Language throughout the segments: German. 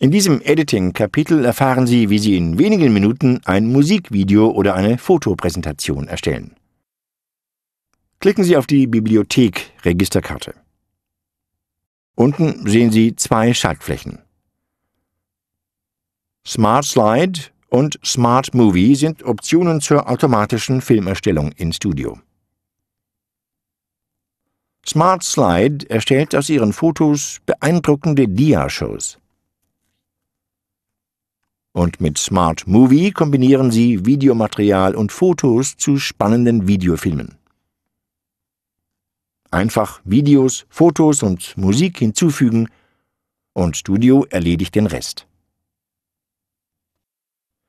In diesem Editing-Kapitel erfahren Sie, wie Sie in wenigen Minuten ein Musikvideo oder eine Fotopräsentation erstellen. Klicken Sie auf die Bibliothek Registerkarte. Unten sehen Sie zwei Schaltflächen. Smart Slide und Smart Movie sind Optionen zur automatischen Filmerstellung in Studio. Smart Slide erstellt aus Ihren Fotos beeindruckende Dia-Shows und mit Smart Movie kombinieren sie Videomaterial und Fotos zu spannenden Videofilmen. Einfach Videos, Fotos und Musik hinzufügen und Studio erledigt den Rest.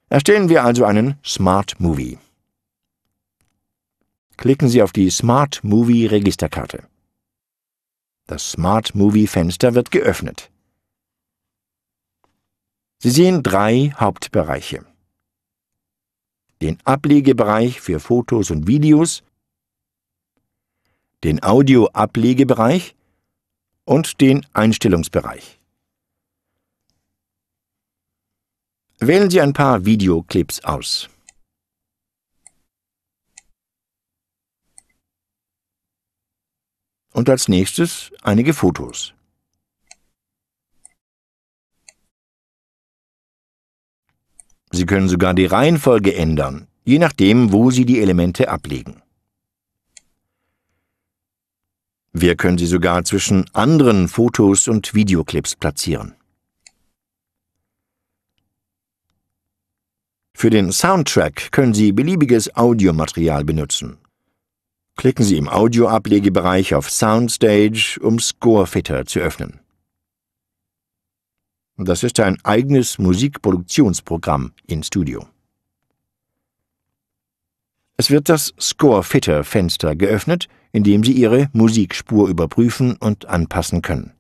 Erstellen wir also einen Smart Movie. Klicken Sie auf die Smart Movie Registerkarte. Das Smart Movie Fenster wird geöffnet. Sie sehen drei Hauptbereiche. Den Ablegebereich für Fotos und Videos, den Audio-Ablegebereich und den Einstellungsbereich. Wählen Sie ein paar Videoclips aus. Und als nächstes einige Fotos. Sie können sogar die Reihenfolge ändern, je nachdem, wo Sie die Elemente ablegen. Wir können sie sogar zwischen anderen Fotos und Videoclips platzieren. Für den Soundtrack können Sie beliebiges Audiomaterial benutzen. Klicken Sie im Audioablegebereich auf Soundstage, um Scorefitter zu öffnen. Das ist ein eigenes Musikproduktionsprogramm in Studio. Es wird das Score-Fitter-Fenster geöffnet, in dem Sie Ihre Musikspur überprüfen und anpassen können.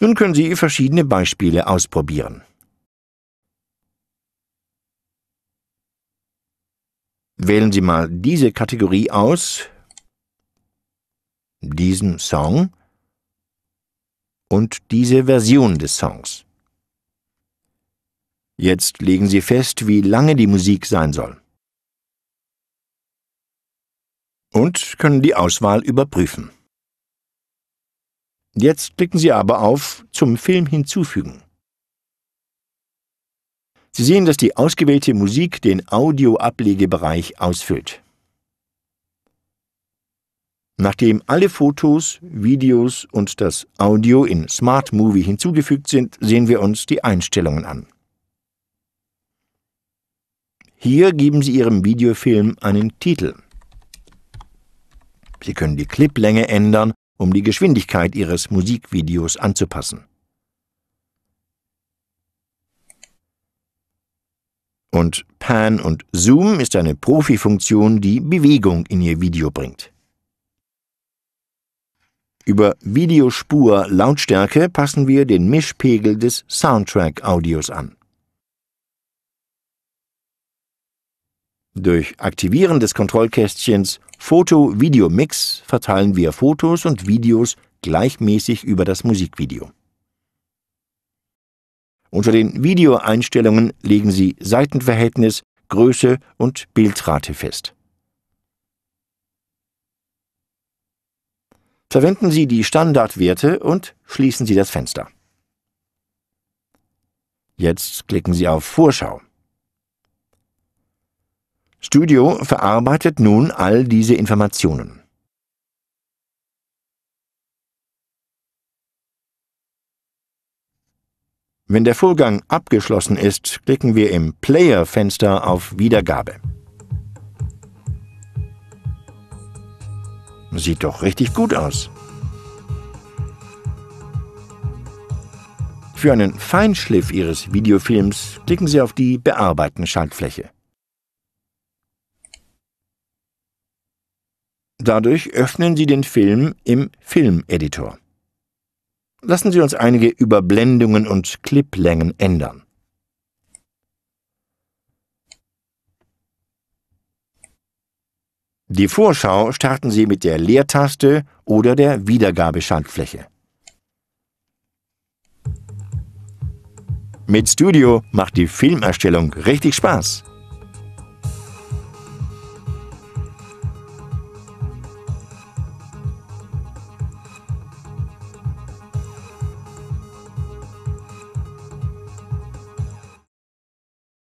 Nun können Sie verschiedene Beispiele ausprobieren. Wählen Sie mal diese Kategorie aus, diesen Song und diese Version des Songs. Jetzt legen Sie fest, wie lange die Musik sein soll. Und können die Auswahl überprüfen. Jetzt klicken Sie aber auf Zum Film hinzufügen. Sie sehen, dass die ausgewählte Musik den Audio-Ablegebereich ausfüllt. Nachdem alle Fotos, Videos und das Audio in Smart Movie hinzugefügt sind, sehen wir uns die Einstellungen an. Hier geben Sie Ihrem Videofilm einen Titel. Sie können die Cliplänge ändern, um die Geschwindigkeit Ihres Musikvideos anzupassen. Und Pan und Zoom ist eine Profifunktion, die Bewegung in Ihr Video bringt. Über Videospur Lautstärke passen wir den Mischpegel des Soundtrack-Audios an. Durch Aktivieren des Kontrollkästchens Foto-Video-Mix verteilen wir Fotos und Videos gleichmäßig über das Musikvideo. Unter den Videoeinstellungen legen Sie Seitenverhältnis, Größe und Bildrate fest. Verwenden Sie die Standardwerte und schließen Sie das Fenster. Jetzt klicken Sie auf Vorschau. Studio verarbeitet nun all diese Informationen. Wenn der Vorgang abgeschlossen ist, klicken wir im Player-Fenster auf Wiedergabe. Sieht doch richtig gut aus. Für einen Feinschliff Ihres Videofilms klicken Sie auf die Bearbeiten-Schaltfläche. Dadurch öffnen Sie den Film im Filmeditor. Lassen Sie uns einige Überblendungen und Cliplängen ändern. Die Vorschau starten Sie mit der Leertaste oder der Wiedergabeschaltfläche. Mit Studio macht die Filmerstellung richtig Spaß.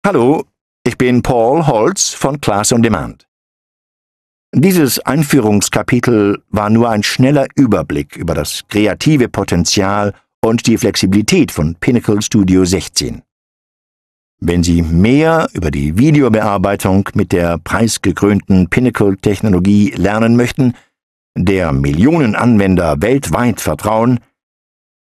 Hallo, ich bin Paul Holz von Class on Demand. Dieses Einführungskapitel war nur ein schneller Überblick über das kreative Potenzial und die Flexibilität von Pinnacle Studio 16. Wenn Sie mehr über die Videobearbeitung mit der preisgekrönten Pinnacle-Technologie lernen möchten, der Millionen Anwender weltweit vertrauen,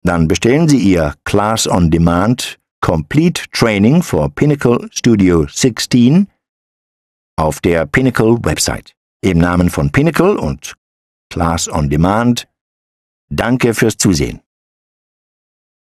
dann bestellen Sie Ihr Class on Demand Complete Training for Pinnacle Studio 16 auf der Pinnacle-Website. Im Namen von Pinnacle und Class on Demand, danke fürs Zusehen.